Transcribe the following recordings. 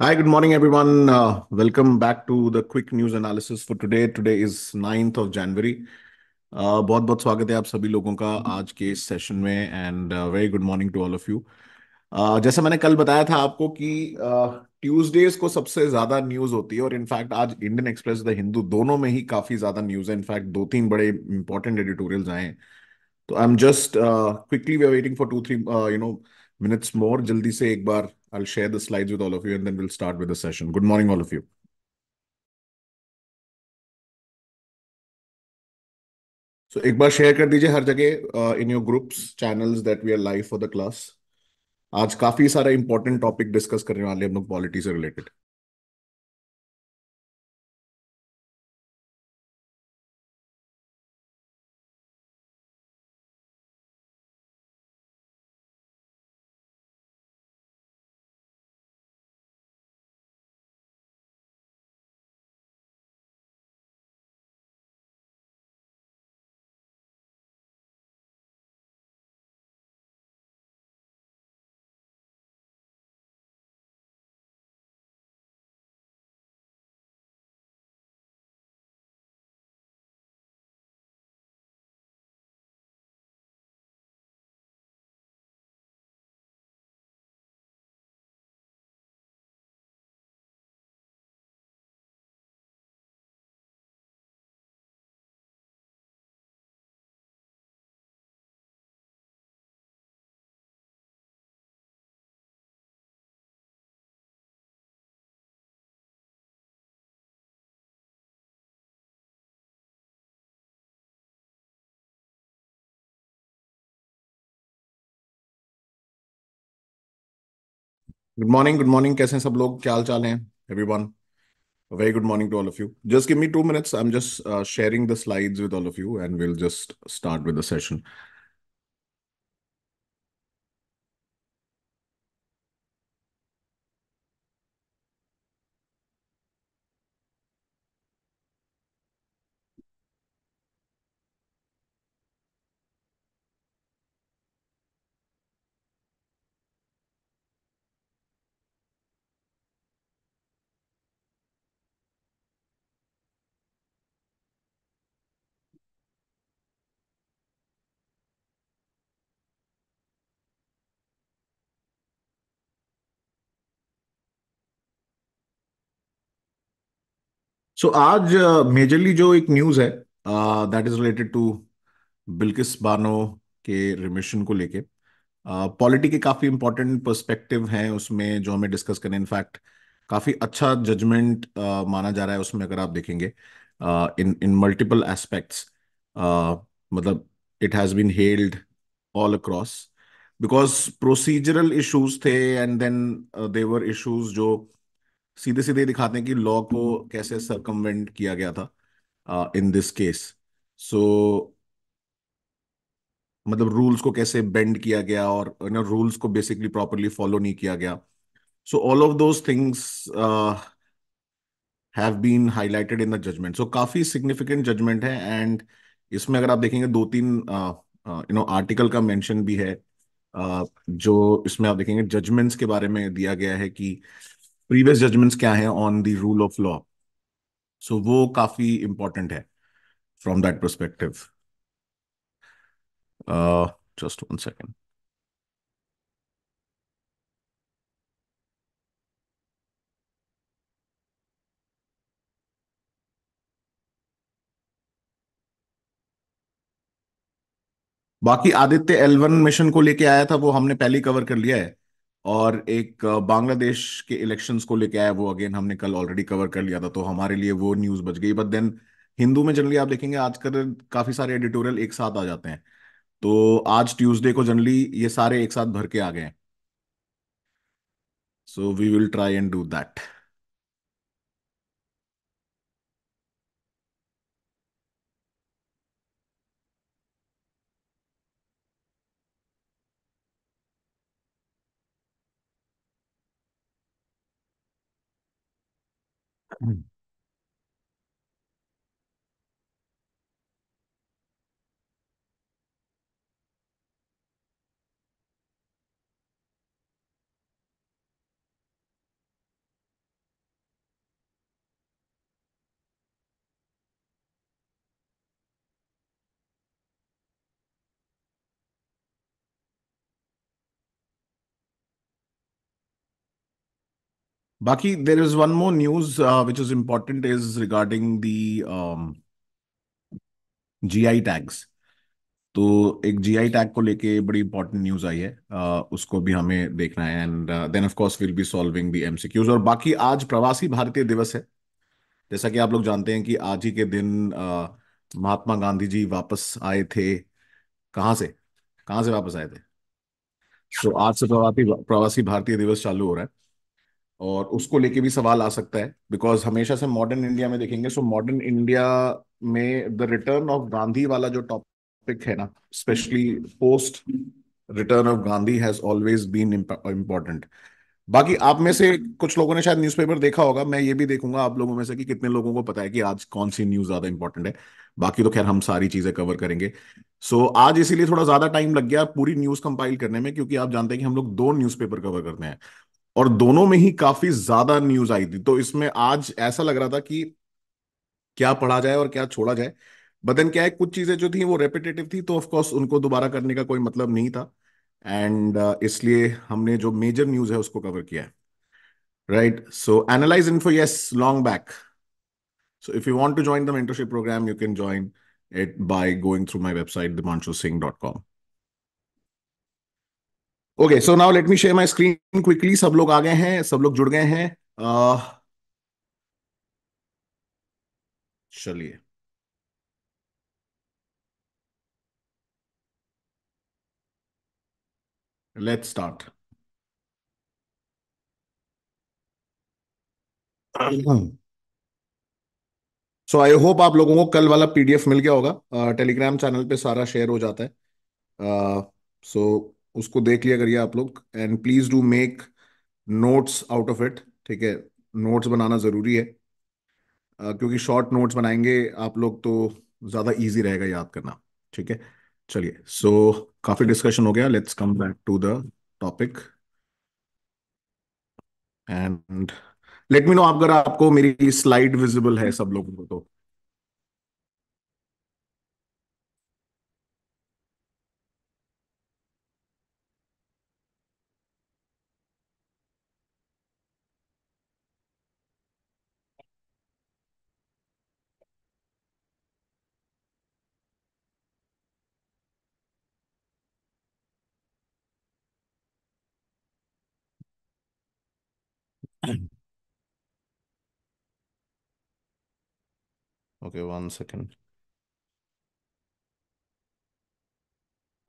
Hi, good morning, everyone. Uh, welcome back to the quick news analysis for Today today is ninth of January बहुत बहुत स्वागत है आप सभी लोगों का आज के इस सेशन में and very good morning to all of you जैसा मैंने कल बताया था आपको कि ट्यूजडेज uh, को सबसे ज्यादा न्यूज होती है और इनफैक्ट आज इंडियन एक्सप्रेस द हिंदू दोनों में ही काफी ज्यादा न्यूज है इनफैक्ट दो तीन बड़े इंपॉर्टेंट एडिटोरियल आए तो I am just quickly we are waiting for two three you know minutes more. Jaldi se ek bar, I'll share the slides with all of you, and then we'll start with the session. Good morning, all of you. So ek एक बार share कर दीजिए हर जगह in your groups channels that we are live for the class आज काफी सारा important topic discuss करने वाले हम लोग पॉलिटी से related good morning good morning कैसे हैं सब लोग क्या हाल चाल हैं everyone very good morning to all of you just give me 2 minutes i'm just uh, sharing the slides with all of you and we'll just start with the session so so, आज majorly uh, जो एक news है that is related to Bilkis Bano के remission को लेके polity uh, के काफ़ी important perspective हैं उसमें जो हमें डिस्कस करें इनफैक्ट काफ़ी अच्छा जजमेंट uh, माना जा रहा है उसमें अगर आप देखेंगे इन इन मल्टीपल एस्पेक्ट्स मतलब it has been held all across because procedural issues थे एंड देन देवर इश्यूज जो सीधे सीधे दिखाते हैं कि लॉ को कैसे सरकमवेंट किया गया था इन दिस केस सो मतलब रूल्स को कैसे बेंड किया गया और रूल्स को बेसिकली प्रॉपरली फॉलो नहीं किया गया so all of those things have been highlighted in the judgment so काफी सिग्निफिकेंट जजमेंट है एंड इसमें अगर आप देखेंगे दो तीन यू नो आर्टिकल का मेंशन भी है uh, जो इसमें आप देखेंगे जजमेंट्स के बारे में दिया गया है कि uh, प्रीवियस जजमेंट्स क्या हैं on the rule of law so वो काफी इंपॉर्टेंट है from that perspective just one second बाकी आदित्य एलवन मिशन को लेके आया था वो हमने पहले कवर कर लिया है और एक बांग्लादेश के इलेक्शंस को लेके आया वो अगेन हमने कल ऑलरेडी कवर कर लिया था तो हमारे लिए वो न्यूज़ बच गई बट देन हिंदू में जनरली आप देखेंगे आजकल काफ़ी सारे एडिटोरियल एक साथ आ जाते हैं तो आज ट्यूसडे को जनरली ये सारे एक साथ भर के आ गए so we will try and do that Mm. Baki, there is one more news uh, which is important is regarding the um, GI tags तो एक जीआई टैग को लेके बड़ी इंपॉर्टेंट न्यूज आई है uh, उसको भी हमें देखना है and then of course will be solving the MCQs और बाकी आज प्रवासी भारतीय दिवस है जैसा कि आप लोग जानते हैं कि आज ही के दिन uh, महात्मा गांधी जी वापस आए थे कहाँ से कहाँ से वापस आए थे तो आज से प्रवासी प्रवासी भारतीय दिवस चालू हो रहा है और उसको लेके भी सवाल आ सकता है बिकॉज हमेशा से मॉडर्न इंडिया में देखेंगे सो मॉडर्न इंडिया में द रिटर्न ऑफ गांधी वाला जो टॉपिक है ना specially post return of Gandhi has always been important बाकी आप में से कुछ लोगों ने शायद न्यूज़पेपर देखा होगा मैं ये भी देखूंगा आप लोगों में से कि कितने लोगों को पता है कि आज कौन सी न्यूज़ ज़्यादा इंपॉर्टेंट है बाकी तो खैर हम सारी चीज़ें कवर करेंगे सो so, आज इसीलिए थोड़ा ज़्यादा टाइम लग गया पूरी न्यूज़ कंपाइल करने में क्योंकि आप जानते हैं कि हम लोग दो न्यूज कवर करते हैं और दोनों में ही काफी ज्यादा न्यूज आई थी तो इसमें आज ऐसा लग रहा था कि क्या पढ़ा जाए और क्या छोड़ा जाए बदन क्या है कुछ चीजें जो थी वो रेपिटेटिव थी तो ऑफकोर्स उनको दोबारा करने का कोई मतलब नहीं था एंड uh, इसलिए हमने जो मेजर न्यूज है उसको कवर किया है right so analyse for yes long back so if you want to join the mentorship programme you can join it going through my website Dimanshu Singh dot com okay so now let me share my screen quickly सब लोग आ गए हैं सब लोग जुड़ गए हैं uh, चलिए let's start so I hope आप लोगों को कल वाला पीडीएफ मिल गया होगा टेलीग्राम uh, चैनल पे सारा शेयर हो जाता है सो uh, so, उसको देख लिया करिए आप लोग and please do make notes out of it ठीक है नोट्स बनाना ज़रूरी है uh, क्योंकि शॉर्ट नोट्स बनाएंगे आप लोग तो ज़्यादा ईजी रहेगा याद करना ठीक है चलिए सो so, काफ़ी डिस्कशन हो गया let's come back to the topic and let me know अगर आपको मेरी स्लाइड विजिबल है सब लोगों को तो Okay, one second.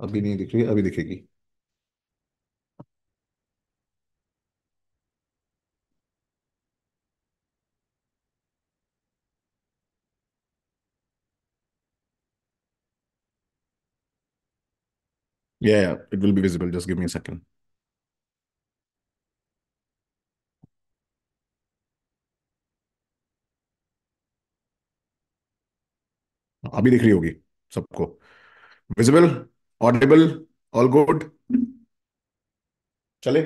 अभी नहीं दिख रही अभी दिखेगी Yeah, yeah, it will be visible. Just give me a second. अभी दिख रही होगी सबको विजिबल ऑडिबल ऑल गुड चले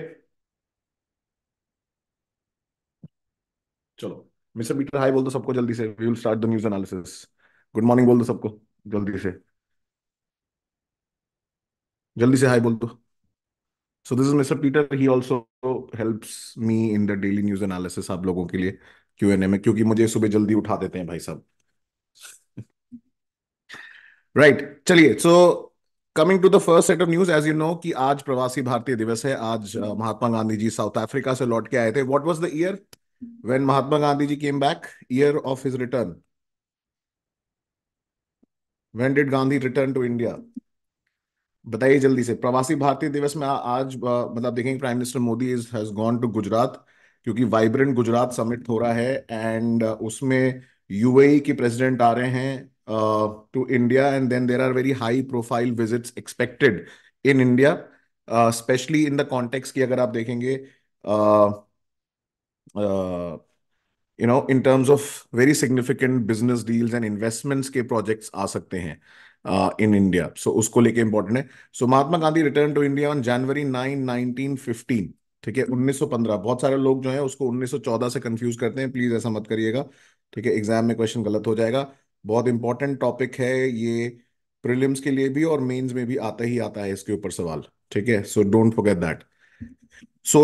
चलो मिस्टर बीटर हाई बोल दो सबको जल्दी से we will start the news analysis good morning बोल दो सबको जल्दी से जल्दी से हाई बोल दो so this is mister Peter he also helps me in the daily news analysis आप लोगों के लिए क्यू एन में क्योंकि मुझे सुबह जल्दी उठा देते हैं भाई साहब राइट चलिए so coming to the first set of news as you know कि आज प्रवासी भारतीय दिवस है आज uh, Mahatma Gandhi ji South Africa से लौट के आए थे what was the year when Mahatma Gandhi ji came back year of his return when did Gandhi return to India बताइए जल्दी से प्रवासी भारतीय दिवस में आ, आज मतलब देखेंगे prime minister Modi is has gone to Gujarat क्योंकि वाइब्रेंट गुजरात समिट हो रहा है एंड उसमें यूएई के प्रेसिडेंट आ रहे हैं to India, and then there are very high-profile visits expected in India, especially in the context कि अगर आप देखेंगे, you know, in terms of very significant business deals and investments के projects आ सकते हैं in India. So उसको लेके important है. So Mahatma Gandhi returned to India on January 9, 1915. ठीक है, 1915. बहुत सारे लोग जो हैं उसको 1914 से confuse करते हैं. Please ऐसा मत करिएगा. ठीक है, exam में question गलत हो जाएगा. बहुत इंपॉर्टेंट टॉपिक है ये प्रिलिम्स के लिए भी और मेंस में भी आता ही आता है इसके ऊपर सवाल ठीक है so don't forget that so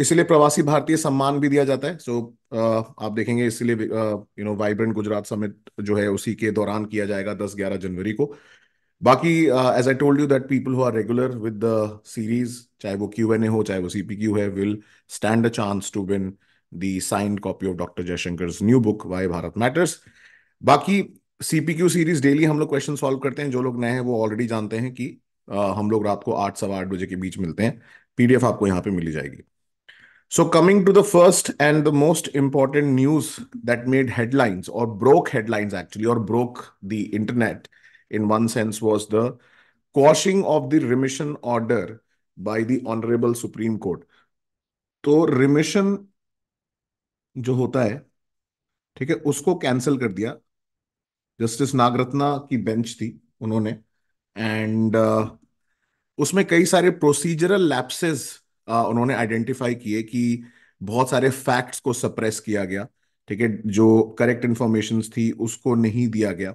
इसलिए प्रवासी भारतीय सम्मान भी दिया जाता है सो so, uh, आप देखेंगे इसलिए you know vibrant Gujarat summit जो है उसी के दौरान किया जाएगा दस ग्यारह जनवरी को बाकी as I told you that people who are regular with the series चाहे वो क्यू एन ए हो चाहे वो सी पी क्यू है will stand a chance to win the signed copy of doctor Jaishankar new book why Bharat matters बाकी CPQ series daily हम लोग question solve करते हैं जो लोग नए हैं वो ऑलरेडी जानते हैं कि आ, हम लोग रात को आठ सवा आठ बजे के बीच मिलते हैं पीडीएफ आपको यहां पे मिली जाएगी so coming to the first and the most important news that made headlines और ब्रोक हेडलाइंस एक्चुअली और broke the internet in one sense was the quashing of the remission order by the honourable Supreme Court तो remission जो होता है ठीक है उसको cancel कर दिया जस्टिस नागरत्ना की बेंच थी उन्होंने एंड uh, उसमें कई सारे प्रोसीजरल लैप्सेस uh, उन्होंने आइडेंटिफाई किए कि बहुत सारे फैक्ट्स को सप्रेस किया गया ठीक है जो करेक्ट इंफॉर्मेशन थी उसको नहीं दिया गया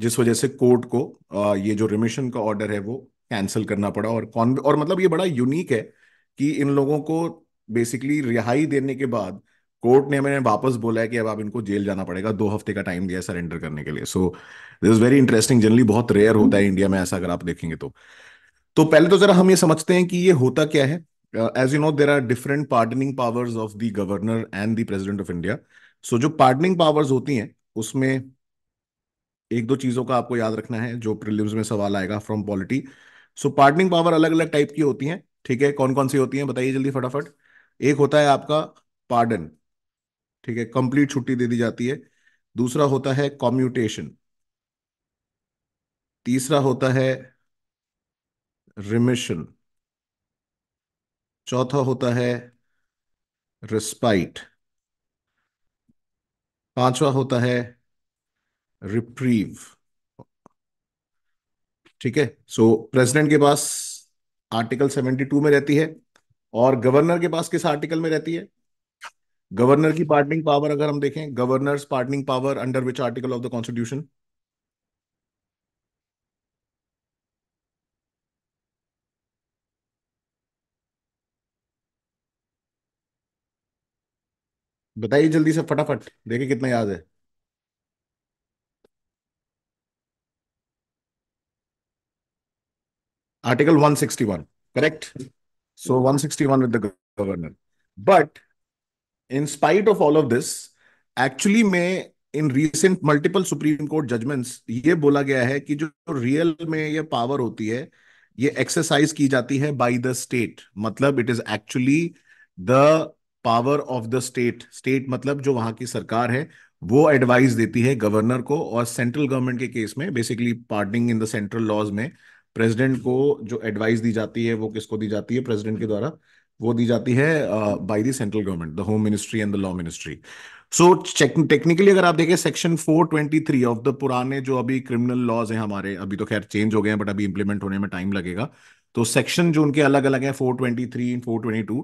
जिस वजह से कोर्ट को uh, ये जो रिमिशन का ऑर्डर है वो कैंसिल करना पड़ा और कौन और मतलब ये बड़ा यूनिक है कि इन लोगों को बेसिकली रिहाई देने के बाद कोर्ट ने मैंने वापस बोला है कि अब आप इनको जेल जाना पड़ेगा दो हफ्ते का टाइम दिया है सरेंडर करने के लिए so this is very interesting generally बहुत रेयर hmm. होता है इंडिया में ऐसा अगर आप देखेंगे तो तो पहले तो जरा हम ये समझते हैं कि ये होता क्या है as you know there are different pardoning powers of the governor and the president of India so जो पार्डनिंग पावर्स होती हैं उसमें एक दो चीजों का आपको याद रखना है जो प्रिलिम्स में सवाल आएगा from polity so pardoning power अलग अलग टाइप की होती हैं ठीक है कौन कौन सी होती हैं बताइए जल्दी फटाफट एक होता है आपका पार्डन ठीक है कंप्लीट छुट्टी दे दी जाती है दूसरा होता है कॉम्यूटेशन तीसरा होता है रिमिशन चौथा होता है रिस्पाइट पांचवा होता है रिप्रीव ठीक है सो प्रेसिडेंट के पास आर्टिकल 72 में रहती है और गवर्नर के पास किस आर्टिकल में रहती है गवर्नर की पार्टनिंग पावर अगर हम देखें governor pardoning power under which article of the constitution बताइए जल्दी से फटाफट देखिए कितना याद है article 161 correct so 161 with the governor but in spite of all of this actually में in recent multiple Supreme Court judgments ये बोला गया है कि जो रियल में ये पावर होती है ये एक्सरसाइज की जाती है बाय द स्टेट मतलब it is actually the power of the state state मतलब जो वहां की सरकार है वो एडवाइस देती है गवर्नर को और सेंट्रल गवर्नमेंट के केस में basically pardoning in the central laws में प्रेसिडेंट को जो एडवाइस दी जाती है वो किसको दी जाती है प्रेसिडेंट के द्वारा वो दी जाती है by the central government the home ministry and the law ministry so technically अगर आप देखें सेक्शन 423 ऑफ द पुराने जो अभी क्रिमिनल लॉज हैं हमारे अभी तो खैर चेंज हो गए हैं बट अभी इंप्लीमेंट होने में टाइम लगेगा तो सेक्शन जो उनके अलग अलग हैं 423 422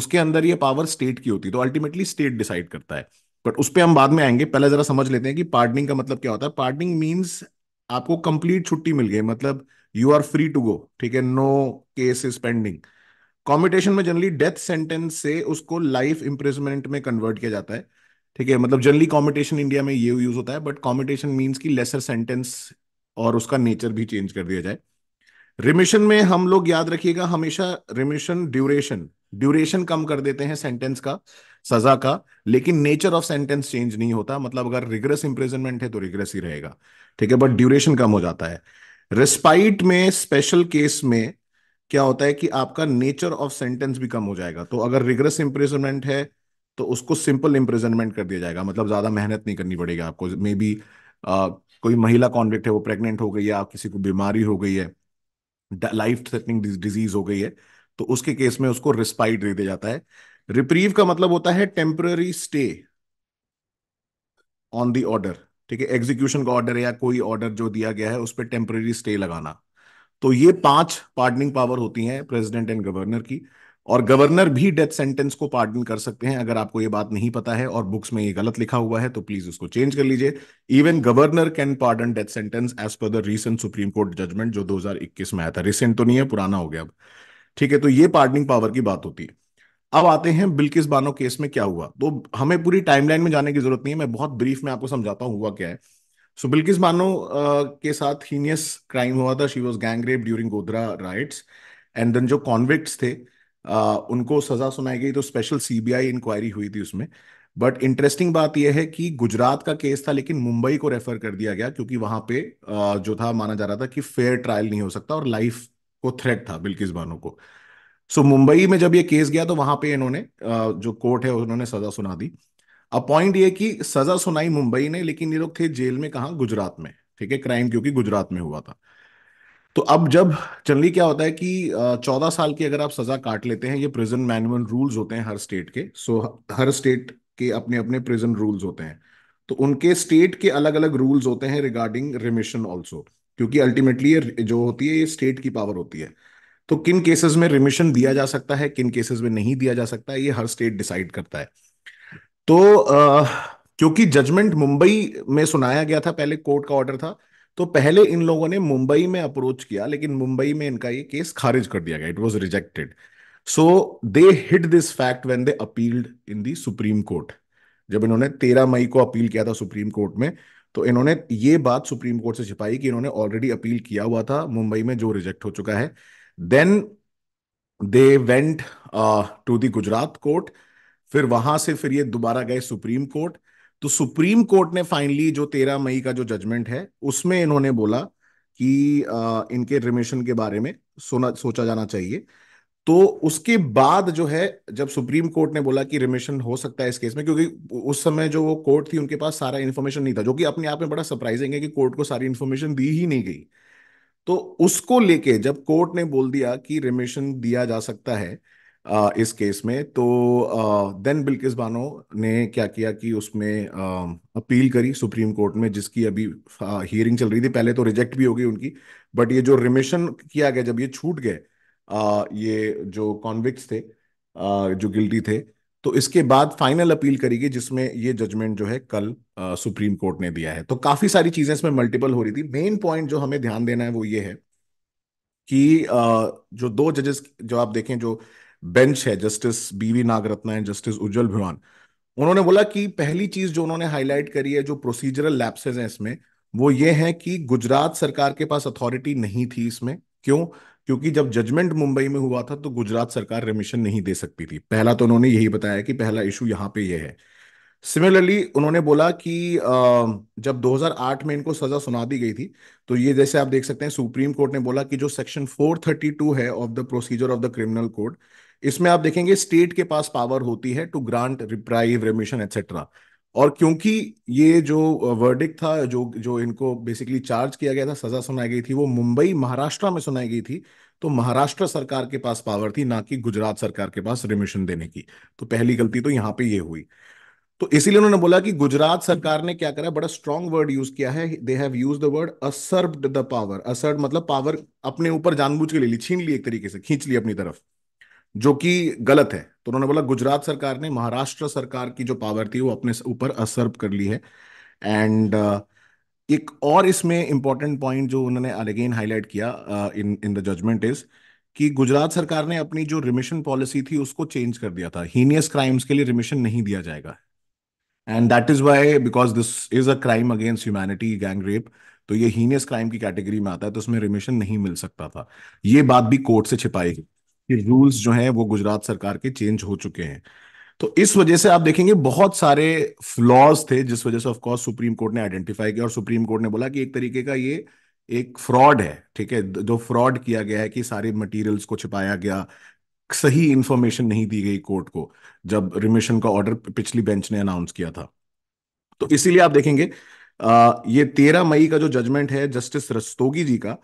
उसके अंदर ये पावर स्टेट की होती है तो अल्टीमेटली स्टेट डिसाइड करता है बट उस पर हम बाद में आएंगे पहले जरा समझ लेते हैं कि पार्डनिंग का मतलब क्या होता है पार्डनिंग मीन्स आपको कंप्लीट छुट्टी मिल गई मतलब you are free to go ठीक है no case is pending commutation में जनरली डेथ सेंटेंस से उसको लाइफ इंप्रिजमेंट में कन्वर्ट किया जाता है ठीक है मतलब जनरली कॉम्पिटेशन इंडिया में ये यूज होता है बट कॉम्पिटेशन मीन्स की लेसर सेंटेंस और उसका नेचर भी चेंज कर दिया जाए रिमिशन में हम लोग याद रखिएगा हमेशा रिमिशन ड्यूरेशन ड्यूरेशन कम कर देते हैं सेंटेंस का सजा का लेकिन नेचर ऑफ सेंटेंस चेंज नहीं होता मतलब अगर रिग्रेस इंप्रेजनमेंट है तो रिग्रेस ही रहेगा ठीक है बट ड्यूरेशन कम हो जाता है रेस्पाइट में स्पेशल केस में क्या होता है कि आपका नेचर ऑफ सेंटेंस भी कम हो जाएगा तो अगर रिग्रेस इंप्रेजनमेंट है तो उसको सिंपल इंप्रेजनमेंट कर दिया जाएगा मतलब ज्यादा मेहनत नहीं करनी पड़ेगी आपको मे बी कोई महिला कॉन्विक्ट है वो प्रेग्नेंट हो गई है आप किसी को बीमारी हो गई है लाइफ थ्रेटनिंग डिजीज हो गई है तो उसके केस में उसको रिस्पाइट दे दिया जाता है रिप्रीव का मतलब होता है temporary stay on the order ठीक है एग्जीक्यूशन का ऑर्डर या कोई ऑर्डर जो दिया गया है उस पर टेम्पररी स्टे लगाना तो ये पांच पार्डनिंग पावर होती हैं प्रेसिडेंट एंड गवर्नर की और गवर्नर भी डेथ सेंटेंस को पार्डन कर सकते हैं अगर आपको ये बात नहीं पता है और बुक्स में ये गलत लिखा हुआ है तो प्लीज उसको चेंज कर लीजिए even governor can pardon death sentence as per the recent Supreme Court judgment जो 2021 में आया था रिसेंट तो नहीं है पुराना हो गया अब ठीक है तो ये पार्डनिंग पावर की बात होती है अब आते हैं बिल्किस बानो केस में क्या हुआ तो हमें पूरी टाइमलाइन में जाने की जरूरत नहीं है मैं बहुत ब्रीफ में आपको समझाता हूं हुआ क्या है सो बिल्किस Bano के साथ हीनियस क्राइम हुआ था. She was gang rape during Godhra riots and then जो convicts थे uh, उनको सजा सुनाई गई तो स्पेशल सीबीआई इंक्वायरी हुई थी उसमें बट इंटरेस्टिंग बात यह है कि गुजरात का केस था लेकिन मुंबई को रेफर कर दिया गया क्योंकि वहां पे जो था माना जा रहा था कि फेयर ट्रायल नहीं हो सकता और लाइफ को थ्रेट था बिल्किस बानो को सो so, मुंबई में जब ये केस गया तो वहां पे इन्होंने जो कोर्ट है उन्होंने सजा सुना दी अब पॉइंट ये कि सजा सुनाई मुंबई ने लेकिन ये लोग थे जेल में कहा गुजरात में ठीक है क्राइम क्योंकि गुजरात में हुआ था तो अब जब जनरली क्या होता है कि चौदह साल की अगर आप सजा काट लेते हैं ये प्रिजन मैनुअल रूल्स होते हैं हर स्टेट के सो हर स्टेट के अपने अपने प्रिजन रूल्स होते हैं तो उनके स्टेट के अलग अलग रूल्स होते हैं रिगार्डिंग रिमिशन ऑल्सो क्योंकि अल्टीमेटली ये जो होती है ये स्टेट की पावर होती है तो किन केसेस में रिमिशन दिया जा सकता है किन केसेस में नहीं दिया जा सकता है ये हर स्टेट डिसाइड करता है तो आ, क्योंकि जजमेंट मुंबई में सुनाया गया था पहले कोर्ट का ऑर्डर था तो पहले इन लोगों ने मुंबई में अप्रोच किया लेकिन मुंबई में इनका ये केस खारिज कर दिया गया it was rejected so they hit this fact when they appealed in the Supreme Court जब इन्होंने तेरह मई को अपील किया था सुप्रीम कोर्ट में तो इन्होंने ये बात सुप्रीम कोर्ट से छिपाई कि इन्होंने ऑलरेडी अपील किया हुआ था मुंबई में जो रिजेक्ट हो चुका है then they went to the Gujarat court फिर वहां से फिर ये दोबारा गए सुप्रीम कोर्ट तो सुप्रीम कोर्ट ने फाइनली जो तेरह मई का जो जजमेंट है उसमें इन्होंने बोला कि आ, इनके रिमिशन के बारे में सोना सोचा जाना चाहिए तो उसके बाद जो है जब सुप्रीम कोर्ट ने बोला कि रिमिशन हो सकता है इस केस में क्योंकि उस समय जो वो कोर्ट थी उनके पास सारा इन्फॉर्मेशन नहीं था जो कि अपने आप में बड़ा सरप्राइजिंग है कि कोर्ट को सारी इन्फॉर्मेशन दी ही नहीं गई तो उसको लेके जब कोर्ट ने बोल दिया कि रिमिशन दिया जा सकता है आ, इस केस में तो देन बिल्किस बानो ने क्या किया कि उसमें आ, अपील करी सुप्रीम कोर्ट में जिसकी अभी हियरिंग चल रही थी पहले तो रिजेक्ट भी हो गई उनकी बट ये जो रिमिशन किया गया जब ये छूट गए ये जो कॉन्विक्ट थे जो गिल्टी थे तो इसके बाद फाइनल अपील करेगी जिसमें ये जजमेंट जो है कल सुप्रीम कोर्ट ने दिया है तो काफी सारी चीजें इसमें मल्टीपल हो रही थी मेन पॉइंट जो हमें ध्यान देना है वो ये है कि जो दो जजेस जो आप देखें जो बेंच है justice B V Nagarathna and justice Ujjal Bhuyan उन्होंने बोला कि पहली चीज जो उन्होंने हाईलाइट करी है जो प्रोसीजरल लैप्सेज हैं इसमें वो ये है कि गुजरात सरकार के पास अथॉरिटी नहीं थी इसमें क्यों क्योंकि जब जजमेंट मुंबई में हुआ था तो गुजरात सरकार रिमिशन नहीं दे सकती थी पहला तो उन्होंने यही बताया कि पहला इशू यहाँ पे ये है सिमिलरली उन्होंने बोला कि जब 2008 में इनको सजा सुना दी गई थी तो ये जैसे आप देख सकते हैं सुप्रीम कोर्ट ने बोला कि जो सेक्शन 432 है of the procedure of the criminal code इसमें आप देखेंगे स्टेट के पास पावर होती है to grant reprieve remission etcetera और क्योंकि ये जो वर्डिक था जो जो इनको बेसिकली चार्ज किया गया था सजा सुनाई गई थी वो मुंबई महाराष्ट्र में सुनाई गई थी तो महाराष्ट्र सरकार के पास पावर थी ना कि गुजरात सरकार के पास रिमिशन देने की तो पहली गलती तो यहां पे ये हुई तो इसीलिए उन्होंने बोला कि गुजरात सरकार ने क्या करा बड़ा स्ट्रॉन्ग वर्ड यूज किया है they have use the word usurp the power usurped मतलब पावर अपने ऊपर जानबूझ के ले ली छीन ली एक तरीके से खींच ली अपनी तरफ जो कि गलत है तो उन्होंने बोला गुजरात सरकार ने महाराष्ट्र सरकार की जो पावर थी वो अपने ऊपर असर्व कर ली है एंड uh, एक और इसमें इंपॉर्टेंट पॉइंट जो उन्होंने अगेन हाईलाइट किया in in the judgment is कि गुजरात सरकार ने अपनी जो रिमिशन पॉलिसी थी उसको चेंज कर दिया था हीनियस क्राइम्स के लिए रिमिशन नहीं दिया जाएगा and that is why because this is a crime against humanity gang rape तो ये हीनियस क्राइम की कैटेगरी में आता है तो उसमें रिमिशन नहीं मिल सकता था ये बात भी कोर्ट से छिपाई गई कि रूल्स जो हैं वो गुजरात सरकार के चेंज हो चुके हैं तो इस वजह से आप देखेंगे बहुत सारे फ्लॉज थे जिस वजह से ऑफकोर्स सुप्रीम कोर्ट ने आइडेंटिफाई किया और सुप्रीम कोर्ट ने बोला कि एक तरीके का ये एक फ्रॉड है ठीक है जो फ्रॉड किया गया है कि सारे मटेरियल्स को छिपाया गया सही इंफॉर्मेशन नहीं दी गई कोर्ट को जब रिमिशन का ऑर्डर पिछली बेंच ने अनाउंस किया था तो इसीलिए आप देखेंगे आ, ये तेरह मई का जो जजमेंट है जस्टिस रस्तोगी जी का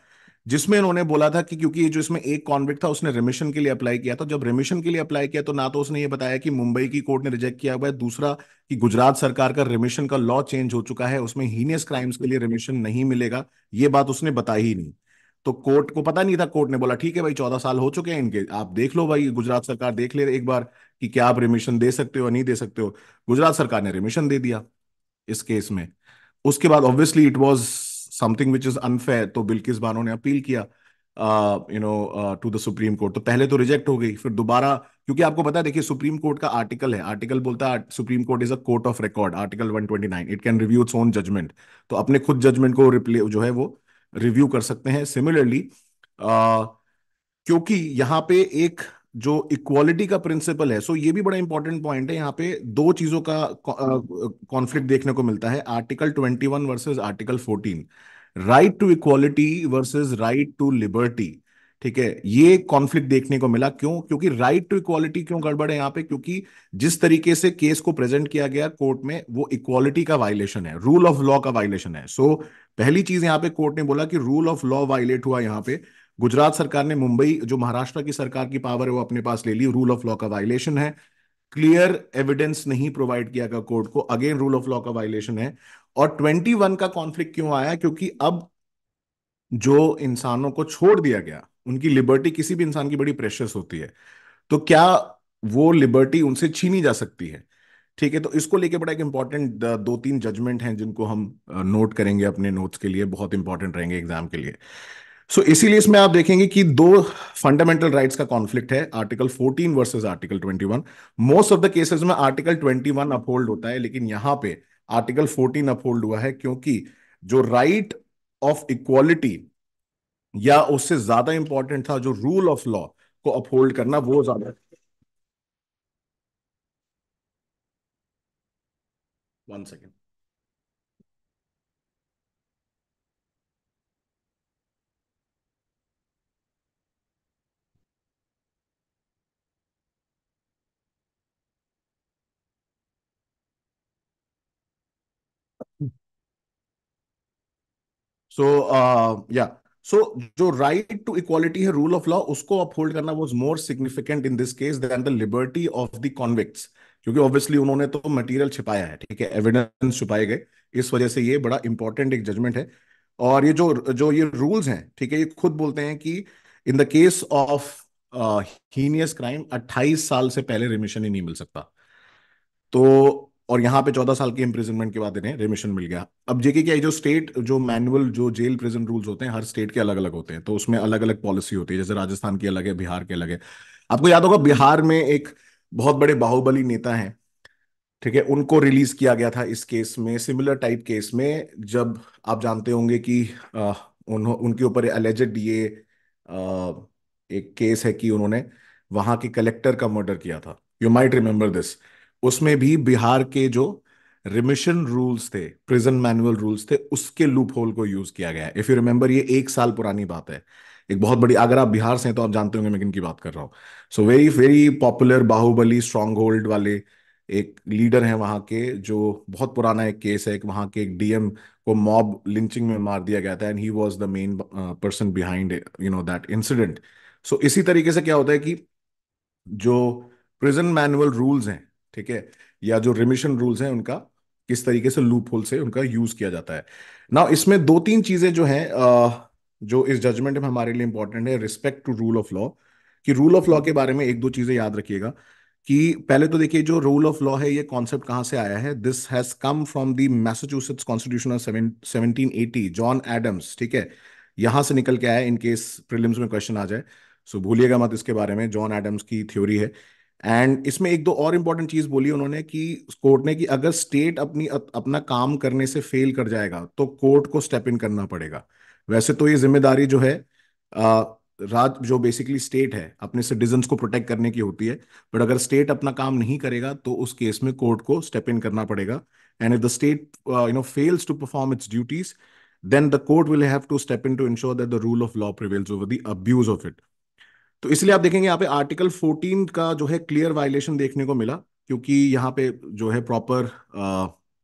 जिसमें इन्होंने बोला था कि क्योंकि जो इसमें एक कॉन्विक्ट था उसने रिमिशन के लिए अप्लाई किया था जब रिमिशन के लिए अप्लाई किया तो ना तो उसने ये बताया कि मुंबई की कोर्ट ने रिजेक्ट किया हुआ है दूसरा कि गुजरात सरकार का रिमिशन का लॉ चेंज हो चुका है उसमें हीनियस क्राइम्स के लिए रिमिशन नहीं मिलेगा ये बात उसने बताई ही नहीं तो कोर्ट को पता नहीं था कोर्ट ने बोला ठीक है भाई चौदह साल हो चुके हैं इनके आप देख लो भाई गुजरात सरकार देख ले एक बार कि क्या आप रिमिशन दे सकते हो नहीं दे सकते हो गुजरात सरकार ने रिमिशन दे दिया इस केस में उसके बाद obviously it was something which is unfair तो बिल्किस बानो ने अपील किया you know to the Supreme Court तो पहले तो रिजेक्ट हो गई फिर दोबारा क्योंकि आपको पता है देखिए सुप्रीम कोर्ट का आर्टिकल है आर्टिकल बोलता है Supreme Court is a court of record article 129 it can review its own judgment तो अपने खुद जजमेंट को रिप्ले जो है वो रिव्यू कर सकते हैं सिमिलरली क्योंकि यहाँ पे एक जो इक्वालिटी का प्रिंसिपल है सो ये भी बड़ा इंपॉर्टेंट पॉइंट है यहाँ पे दो चीजों का कॉन्फ्लिक्ट देखने को मिलता है article one versus article fourteen right to equality versus right to liberty ठीक है ये कॉन्फ्लिक्ट देखने को मिला क्यों क्योंकि राइट टू इक्वालिटी क्यों गड़बड़ है यहाँ पे क्योंकि जिस तरीके से केस को प्रेजेंट किया गया कोर्ट में वो इक्वालिटी का वायलेशन है रूल ऑफ लॉ का वायलेशन है सो so, पहली चीज यहाँ पे कोर्ट ने बोला कि रूल ऑफ लॉ वायलेट हुआ यहाँ पे गुजरात सरकार ने मुंबई जो महाराष्ट्र की सरकार की पावर है वो अपने पास ले ली रूल ऑफ लॉ का वायलेशन है क्लियर एविडेंस नहीं प्रोवाइड किया गया कोर्ट को अगेन रूल ऑफ लॉ का वायलेशन है और 21 का कॉन्फ्लिक्ट क्यों आया क्योंकि अब जो इंसानों को छोड़ दिया गया उनकी लिबर्टी किसी भी इंसान की बड़ी प्रेशियस होती है तो क्या वो लिबर्टी उनसे छीनी जा सकती है ठीक है तो इसको लेके बड़ा एक इंपॉर्टेंट दो तीन जजमेंट हैं जिनको हम नोट करेंगे अपने नोट्स के लिए बहुत इंपॉर्टेंट रहेंगे एग्जाम के लिए सो इसीलिए इसमें आप देखेंगे कि दो फंडामेंटल राइट्स का कॉन्फ्लिक्ट है article 14 versus article 21 most of the cases में आर्टिकल 21 अपहोल्ड होता है लेकिन यहां पे आर्टिकल 14 अपहोल्ड हुआ है क्योंकि जो राइट ऑफ इक्वालिटी या उससे ज्यादा इंपॉर्टेंट था जो रूल ऑफ लॉ को अपहोल्ड करना वो ज्यादा वन सेकेंड सो या सो जो राइट टू इक्वालिटी है रूल ऑफ लॉ उसको अपहोल्ड करना was more significant in this case than the liberty of the convicts क्योंकि ऑब्वियसली उन्होंने तो मटेरियल छिपाया है ठीक है एविडेंस छुपाए गए इस वजह से ये बड़ा इंपॉर्टेंट एक जजमेंट है और ये जो जो ये रूल्स हैं ठीक है ये खुद बोलते हैं कि in the case of heinous crime 28 साल से पहले रिमिशन ही नहीं मिल सकता तो और यहाँ पे चौदह साल के इम्प्रिजनमेंट के बाद इन्हें रिमिशन मिल गया अब जेके क्या जो स्टेट जो मैनुअल जो जेल प्रिजन रूल्स होते हैं हर स्टेट के अलग अलग होते हैं तो उसमें अलग अलग पॉलिसी होती है जैसे राजस्थान की अलग है बिहार के अलग है आपको याद होगा बिहार में एक बहुत बड़े बाहुबली नेता है ठीक है उनको रिलीज किया गया था इस केस में सिमिलर टाइप केस में जब आप जानते होंगे कि उनके ऊपर एलेजेड ये एक केस है कि उन्होंने वहां के कलेक्टर का मर्डर किया था यू माइट रिमेम्बर दिस उसमें भी बिहार के जो रिमिशन रूल्स थे प्रिजन मैनुअल रूल्स थे उसके लूप होल को यूज किया गया इफ यू रिमेंबर ये एक साल पुरानी बात है एक बहुत बड़ी अगर आप बिहार से हैं तो आप जानते होंगे मैं किन की बात कर रहा हूँ so very very popular bahubali strong hold वाले एक लीडर है वहां के जो बहुत पुराना एक केस है वहां के एक डीएम को मॉब लिंचिंग में मार दिया गया था and he was the main person behind you know that incident so इसी तरीके से क्या होता है कि जो प्रिजन मैनुअल रूल्स हैं ठीक है या जो रिमिशन रूल्स हैं उनका किस तरीके से लूप होल से उनका यूज किया जाता है ना इसमें दो तीन चीजें जो हैं जो इस जजमेंट में हमारे लिए इंपॉर्टेंट है respect to rule of law कि रूल ऑफ लॉ के बारे में एक दो चीजें याद रखिएगा कि पहले तो देखिए जो रूल ऑफ लॉ है ये कॉन्सेप्ट कहां से आया है this has come from the Massachusetts constitution of seventeen eighty John Adams ठीक है यहां से निकल के आया इनकेस प्रिलिम्स में क्वेश्चन आ जाए सो भूलिएगा मत इसके बारे में जॉन एडम्स की थ्योरी है एंड इसमें एक दो और इम्पोर्टेंट चीज बोली उन्होंने कि कोर्ट ने कि अगर स्टेट अपनी अपना काम करने से फेल कर जाएगा तो कोर्ट को स्टेप इन करना पड़ेगा वैसे तो ये जिम्मेदारी जो है राज जो बेसिकली स्टेट है अपने सिटीजन को प्रोटेक्ट करने की होती है बट अगर स्टेट अपना काम नहीं करेगा तो उस केस में कोर्ट को स्टेप इन करना पड़ेगा and if the state you know fails to perform its duties then the court will have to step in to ensure that the rule of law prevails over the abuse of it तो इसलिए आप देखेंगे यहाँ पे article 14 का जो है clear violation देखने को मिला क्योंकि यहाँ पे जो है प्रॉपर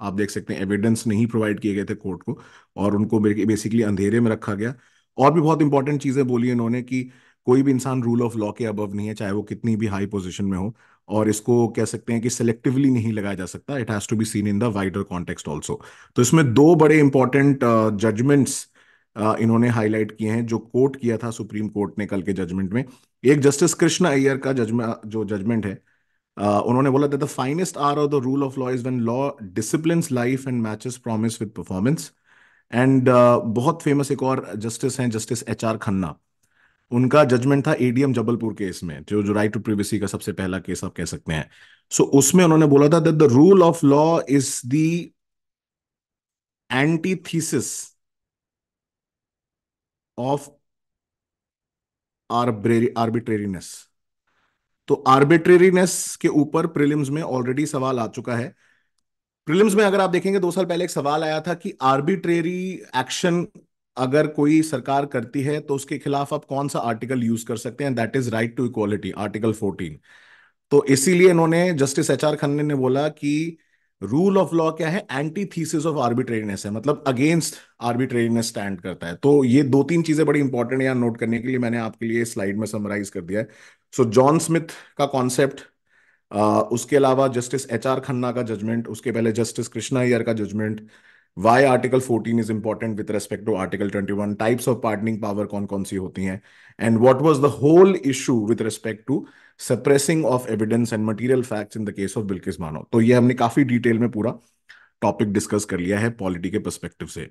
आप देख सकते हैं एविडेंस नहीं प्रोवाइड किए गए थे कोर्ट को और उनको बेसिकली अंधेरे में रखा गया और भी बहुत इंपॉर्टेंट चीज़ें बोली इन्होंने कि कोई भी इंसान रूल ऑफ लॉ के अबव नहीं है चाहे वो कितनी भी हाई पोजिशन में हो और इसको कह सकते हैं कि सेलेक्टिवली नहीं लगाया जा सकता it has to be seen in the wider context also तो इसमें दो बड़े इंपॉर्टेंट जजमेंट्स uh, इन्होंने हाईलाइट किए हैं जो कोर्ट किया था सुप्रीम कोर्ट ने कल के जजमेंट में एक जस्टिस कृष्णा अय्यर का जजमेंट जो जजमेंट है उन्होंने बोला that the finest hour of the rule of law is when law discipline life and matches promise with performance and बहुत फेमस एक और जस्टिस हैं जस्टिस एच आर खन्ना उनका जजमेंट था एडीएम जबलपुर केस में जो जो राइट टू प्रिवेसी का सबसे पहला केस आप कह सकते हैं सो so, उसमें उन्होंने बोला था that the rule of law is the antithesis of arbitrariness तो आर्बिट्रेरीनेस के ऊपर प्रीलिम्स में ऑलरेडी सवाल आ चुका है प्रीलिम्स में अगर आप देखेंगे दो साल पहले एक सवाल आया था कि आर्बिट्रेरी एक्शन अगर कोई सरकार करती है तो उसके खिलाफ आप कौन सा आर्टिकल यूज कर सकते हैं that is right to equality article 14 तो इसीलिए इन्होंने जस्टिस एच आर खन्ने ने बोला कि रूल ऑफ लॉ क्या है एंटी थीसिस ऑफ आर्बिट्रेरीनेस है मतलब अगेंस्ट आर्बिट्रेरीनेस स्टैंड करता है तो ये दो तीन चीजें बड़ी इंपॉर्टेंट है यहां नोट करने के लिए मैंने आपके लिए स्लाइड में समराइज कर दिया है सो जॉन स्मिथ का कॉन्सेप्ट उसके अलावा जस्टिस एच आर खन्ना का जजमेंट उसके पहले जस्टिस कृष्णा अयर का judgment why article 14 is important with respect to article 21 types of pardoning power कौन कौन सी होती हैं and what was the whole issue with respect to suppressing of evidence and material facts in the case of Bilkis Bano तो ये हमने काफी detail में पूरा टॉपिक डिस्कस कर लिया है पॉलिटी के परस्पेक्टिव से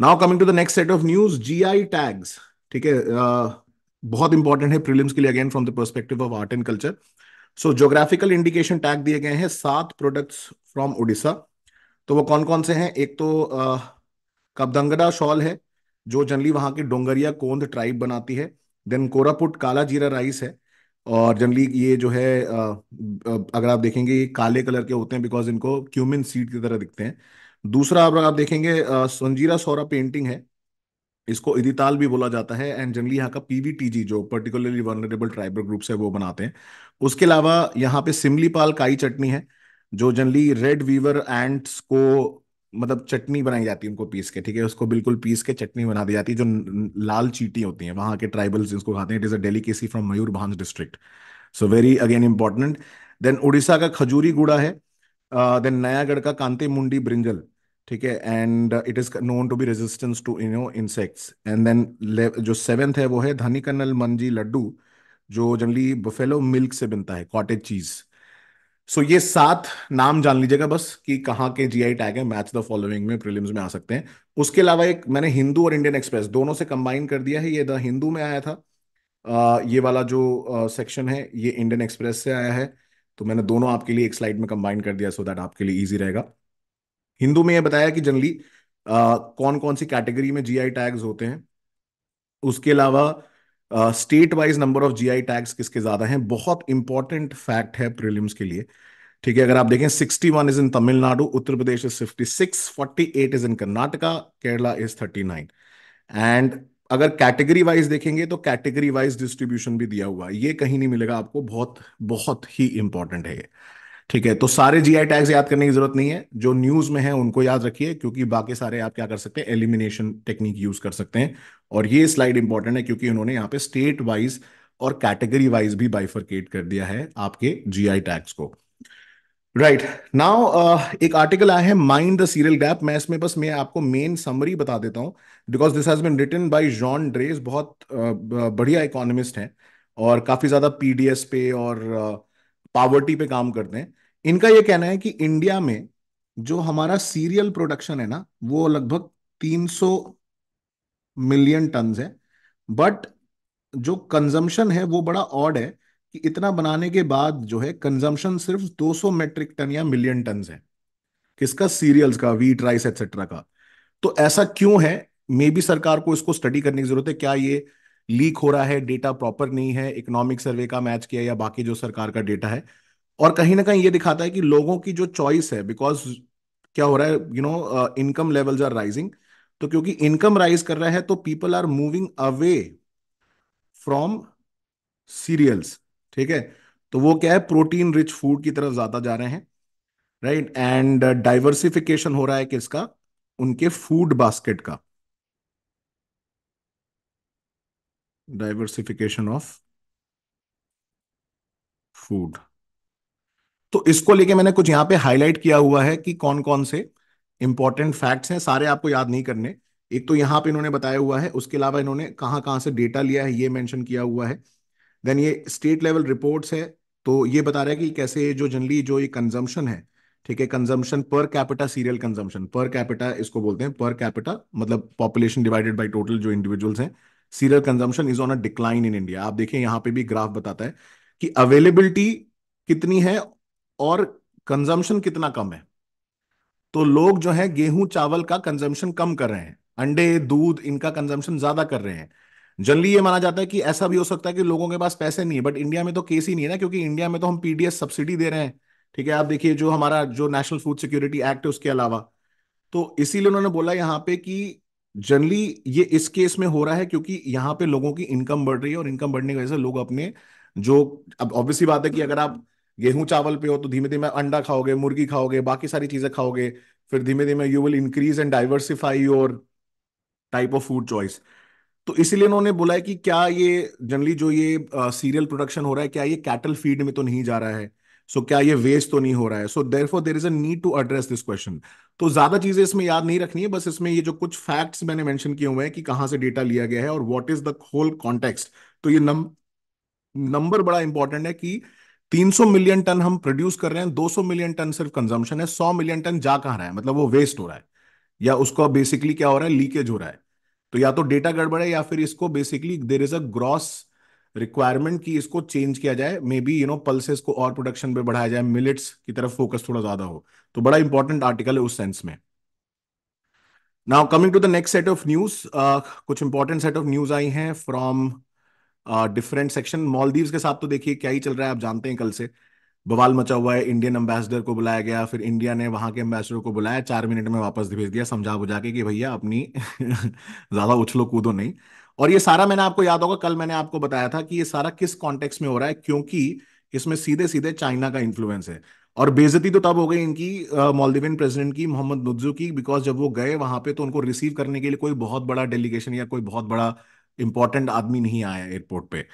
now coming to the next set of news GI tags ठीक है बहुत इंपॉर्टेंट है प्रीलिम्स के लिए again from the perspective of art and culture so geographical indication tag दिए गए हैं सात प्रोडक्ट्स फ्रॉम उड़ीसा तो वो कौन कौन से हैं एक तो कबदंगडा शॉल है जो जनरली वहाँ की डोंगरिया कोंद ट्राइब बनाती है देन कोरापुट काला जीरा राइस है और जनरली ये जो है अगर आप देखेंगे ये काले कलर के होते हैं बिकॉज इनको क्यूमिन सीड की तरह दिखते हैं दूसरा अगर आप देखेंगे संजीरा सौरा पेंटिंग है इसको इदिताल भी बोला जाता है एंड जनरली यहाँ का पीवीटीजी जो पर्टिकुलरली वर्नरेबल ट्राइबल ग्रुप्स है वो बनाते हैं उसके अलावा यहाँ पे सिमलीपाल काई चटनी है जो जनरली रेड वीवर एंट्स को मतलब चटनी बनाई जाती है उनको पीस के ठीक है उसको बिल्कुल पीस के चटनी बना दी जाती है जो लाल चीटी होती है वहां के ट्राइबल्स जिसको खाते हैं it is a delicacy from Bhanj district so very again important then Orissa का खजूरी गुड़ा है देन uh, नयागढ़ का कांते मुंडी ब्रिंजल ठीक है and it is known to be resistance to you know insects and then जो सेवेंथ है वो है धनी कन्नल मंजी लड्डू जो जनरली बफेलो मिल्क से बनता है कॉटेज चीज़ सो so, ये सात नाम जान लीजिएगा बस कि कहाँ के जीआई टैग है मैच द फॉलोइंग में प्रीलिम्स में आ सकते हैं उसके अलावा एक मैंने हिंदू और इंडियन एक्सप्रेस दोनों से कंबाइन कर दिया है ये द हिंदू में आया था आ, ये वाला जो सेक्शन है ये इंडियन एक्सप्रेस से आया है तो मैंने दोनों आपके लिए एक स्लाइड में कंबाइन कर दिया सो so दैट आपके लिए ईजी रहेगा हिंदू में यह बताया कि जनरली कौन कौन सी कैटेगरी में जीआई टैग्स होते हैं उसके अलावा state wise number of GI tags किसके ज्यादा हैं बहुत इंपॉर्टेंट फैक्ट है प्रीलिम्स के लिए ठीक है अगर आप देखें 61 is in Tamil Nadu Uttar Pradesh is 56 48 is in Karnataka Kerala is 39 and अगर कैटेगरी वाइज देखेंगे तो कैटेगरी वाइज डिस्ट्रीब्यूशन भी दिया हुआ है ये कहीं नहीं मिलेगा आपको बहुत बहुत ही इंपॉर्टेंट है ये ठीक है तो सारे जीआई टैग्स याद करने की जरूरत नहीं है जो न्यूज में है उनको याद रखिए क्योंकि बाकी सारे आप क्या कर सकते हैं एलिमिनेशन टेक्निक यूज कर सकते हैं और ये स्लाइड इंपॉर्टेंट है क्योंकि उन्होंने यहाँ पे स्टेट वाइज और कैटेगरी वाइज भी बाइफरकेट कर दिया है आपके जीआई टैक्स को राइट right. नाउ uh, एक आर्टिकल आया है माइंड द सीरियल गैप मैं इसमें बस मैं आपको मेन समरी बता देता हूं because this has been written by Jean Dreze बहुत uh, बढ़िया इकोनॉमिस्ट हैं और काफ़ी ज़्यादा पीडीएस पे और पावर्टी uh, पे काम करते हैं इनका ये कहना है कि इंडिया में जो हमारा सीरियल प्रोडक्शन है ना वो लगभग तीन मिलियन टन है बट जो कंजम्पशन है वो बड़ा ऑड है कि इतना बनाने के बाद जो है कंजम्पशन सिर्फ 200 मेट्रिक टन या मिलियन टन है किसका सीरियल्स का वीट राइस एक्सेट्रा का तो ऐसा क्यों है मे बी सरकार को इसको स्टडी करने की जरूरत है क्या ये लीक हो रहा है डेटा प्रॉपर नहीं है इकोनॉमिक सर्वे का मैच किया या बाकी जो सरकार का डेटा है और कहीं ना कहीं ये दिखाता है कि लोगों की जो चॉइस है बिकॉज क्या हो रहा है you know income levels are rising तो क्योंकि इनकम राइज कर रहा है तो people are moving away from cereals ठीक है तो वो क्या है प्रोटीन रिच फूड की तरफ ज्यादा जा रहे हैं राइट एंड डाइवर्सिफिकेशन हो रहा है किसका उनके फूड बास्केट का डाइवर्सिफिकेशन ऑफ फूड तो इसको लेके मैंने कुछ यहां पे हाईलाइट किया हुआ है कि कौन कौन से इंपॉर्टेंट फैक्ट्स हैं सारे आपको याद नहीं करने एक तो यहाँ पे इन्होंने बताया हुआ है उसके अलावा इन्होंने कहाँ कहाँ से डेटा लिया है ये मेंशन किया हुआ है देन ये स्टेट लेवल रिपोर्ट्स है तो ये बता रहा है कि कैसे जो जनरली जो ये कंजम्पशन है ठीक है consumption per capita cereal consumption per capita इसको बोलते हैं पर कैपिटा मतलब पॉपुलेशन डिवाइडेड बाय टोटल जो इंडिविजुअल्स हैं cereal consumption is on a decline in India आप देखिए यहाँ पे भी ग्राफ बताता है कि अवेलेबिलिटी कितनी है और कंजम्पशन कितना कम है तो लोग जो है गेहूं चावल का कंजम्पशन कम कर रहे हैं अंडे दूध इनका कंजम्पशन ज्यादा कर रहे हैं जनरली ये माना जाता है कि ऐसा भी हो सकता है कि लोगों के पास पैसे नहीं है बट इंडिया में तो केस ही नहीं है ना क्योंकि इंडिया में तो हम पीडीएस सब्सिडी दे रहे हैं ठीक है आप देखिए जो हमारा जो नेशनल फूड सिक्योरिटी एक्ट है उसके अलावा तो इसीलिए उन्होंने बोला यहाँ पे कि जनरली ये इस केस में हो रहा है क्योंकि यहाँ पे लोगों की इनकम बढ़ रही है और इनकम बढ़ने की वजह से लोग अपने जो अब ऑब्वियसली बात है कि अगर आप गेहूं चावल पे हो तो धीमे धीमे अंडा खाओगे मुर्गी खाओगे बाकी सारी चीजें खाओगे फिर धीमे धीमे you will increase and diversify your type of food choice तो इसलिए उन्होंने बोला है कि क्या ये जनरली जो ये सीरियल प्रोडक्शन हो रहा है क्या ये कैटल फीड में तो नहीं जा रहा है सो so, क्या ये वेस्ट तो नहीं हो रहा है so therefore there is a need to address this question तो ज्यादा चीजें इसमें याद नहीं रखनी है बस इसमें ये जो कुछ फैक्ट्स मैंने मेंशन किए हुए हैं कि कहां से डेटा लिया गया है और what is the whole context तो ये नंबर नंबर बड़ा इंपॉर्टेंट है कि 300 मिलियन टन हम प्रोड्यूस कर रहे हैं 200 मिलियन टन सिर्फ कंजम्पशन है 100 मिलियन टन जा कहाँ रहा है मतलब वो वेस्ट हो रहा है या उसको बेसिकली क्या हो रहा है लीकेज हो रहा है तो या तो डेटा गड़बड़ है या फिर इसको basically there is a gross requirement की इसको चेंज किया जाए maybe you know pulses को और प्रोडक्शन पे बढ़ाया जाए मिलिट्स की तरफ फोकस थोड़ा ज्यादा हो तो बड़ा इंपॉर्टेंट आर्टिकल है उस सेंस में now coming to the next set of news कुछ इंपॉर्टेंट सेट ऑफ न्यूज आई हैं फ्रॉम डिफरेंट सेक्शन मॉलदीव के साथ तो देखिए क्या ही चल रहा है आप जानते हैं कल से बवाल मचा हुआ है इंडियन एम्बेसडर को बुलाया गया फिर इंडिया ने वहां के एम्बेसडर को बुलाया चार मिनट में वापस भेज दिया समझा बुझा के कि भैया अपनी ज्यादा उछलो कूदो नहीं और ये सारा मैंने आपको याद होगा कल मैंने आपको बताया था कि ये सारा किस कॉन्टेक्स में हो रहा है क्योंकि इसमें सीधे सीधे चाइना का इन्फ्लुएंस है और बेजती तो तब हो गई इनकी मॉलदिवियन प्रेसिडेंट की मोहम्मद नुजू की बिकॉज जब वो गए वहां पे तो उनको रिसीव करने के लिए कोई बहुत बड़ा डेलीगेशन या कोई बहुत बड़ा इंपॉर्टेंट आदमी नहीं आया एयरपोर्ट पे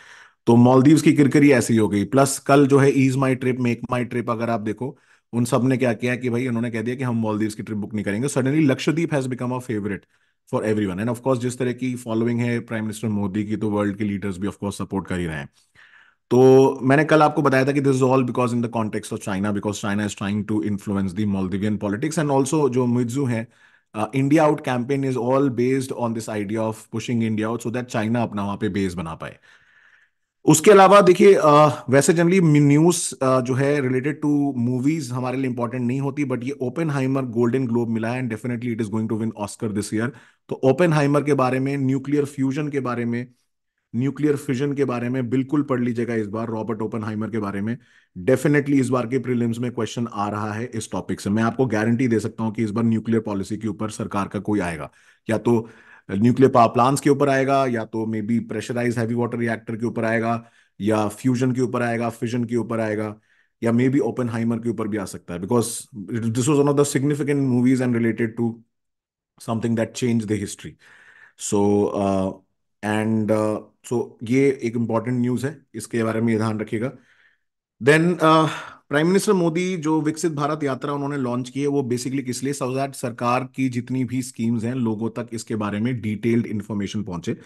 तो मालदीव्स की किरकिरी ऐसी हो गई प्लस कल जो है is my trip MakeMyTrip अगर आप देखो उन सब ने क्या किया कि भाई उन्होंने कह दिया कि हम मालदीव्स की ट्रिप बुक नहीं करेंगे suddenly Lakshadweep has become a favourite for everyone and of course जिस तरह की फॉलोइंग है प्राइम मिनिस्टर मोदी की तो वर्ल्ड के लीडर्स भी ऑफकोर्स सपोर्ट कर ही रहे हैं तो मैंने कल आपको बताया था कि this is all because in the context of China because China is trying to influence the Maldivian politics and also जो मिर्जू है uh, India Out campaign is all based on this idea of pushing India out so that China अपना वहां पे base बना पाए उसके अलावा देखिए uh, वैसे जनरली न्यूज़ uh, जो है रिलेटेड टू मूवीज हमारे लिए इंपॉर्टेंट नहीं होती बट ये ओपन हाइमर गोल्डन ग्लोब मिला है and definitely it is going to win Oscar this year तो ओपन हाइमर के बारे में न्यूक्लियर फ्यूजन के बारे में न्यूक्लियर फिजन के बारे में बिल्कुल पढ़ लीजिएगा इस बार रॉबर्ट ओपन के बारे में डेफिनेटली इस बार के प्रीलिम्स में क्वेश्चन आ रहा है इस टॉपिक से मैं आपको गारंटी दे सकता हूं कि इस बार न्यूक्लियर पॉलिसी के ऊपर सरकार का कोई आएगा या तो न्यूक्लियर पावर प्लांट्स के ऊपर आएगा या तो maybe pressurised heavy water reactor के ऊपर आएगा या फ्यूजन के ऊपर आएगा फिजन के ऊपर आएगा या मे बी ओपन के ऊपर भी आ सकता है because this was one of the significant movies and related to something that change the history so and so so, ये एक इंपॉर्टेंट न्यूज़ है इसके बारे में ध्यान रखिएगा देन प्राइम मिनिस्टर मोदी जो विकसित भारत यात्रा उन्होंने लॉन्च की है वो बेसिकली किस लिए सो सरकार की जितनी भी स्कीम्स हैं लोगों तक इसके बारे में डिटेल्ड इन्फॉर्मेशन पहुंचे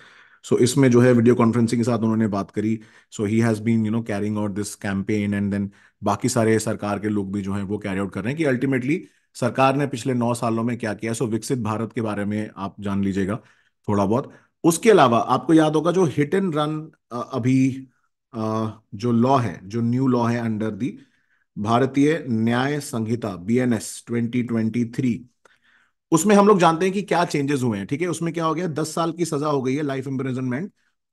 सो so, इसमें जो है वीडियो कॉन्फ्रेंसिंग के साथ उन्होंने बात करी so he has been you know carrying out this campaign and then बाकी सारे सरकार के लोग भी जो है वो कैरी आउट कर रहे हैं कि अल्टीमेटली सरकार ने पिछले नौ सालों में क्या किया सो so, विकसित भारत के बारे में आप जान लीजिएगा थोड़ा बहुत उसके अलावा आपको याद होगा जो हिट एंड रन अभी जो लॉ है जो न्यू लॉ है under the Bharatiya Nyaya Samhita BNS 2023 उसमें हम लोग जानते हैं कि क्या चेंजेस हुए हैं ठीक है उसमें क्या हो गया दस साल की सजा हो गई है लाइफ इंप्रिजनमेंट